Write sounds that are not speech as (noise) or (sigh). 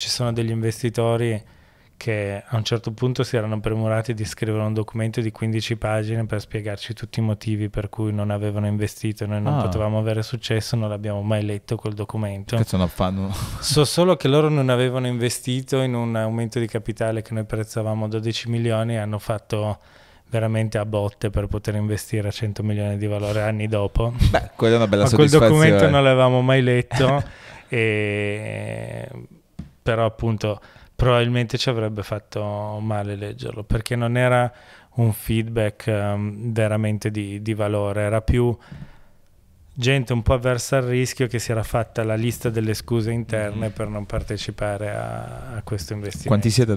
Ci sono degli investitori che a un certo punto si erano premurati di scrivere un documento di 15 pagine per spiegarci tutti i motivi per cui non avevano investito e noi non ah. potevamo avere successo, non l'abbiamo mai letto quel documento. so solo che loro non avevano investito in un aumento di capitale che noi prezzavamo 12 milioni e hanno fatto veramente a botte per poter investire 100 milioni di valore anni dopo. Beh, quella è una bella Ma quel documento non l'avevamo mai letto (laughs) e però appunto probabilmente ci avrebbe fatto male leggerlo perché non era un feedback um, veramente di, di valore, era più gente un po' avversa al rischio che si era fatta la lista delle scuse interne mm-hmm. per non partecipare a, a questo investimento. Quanti siete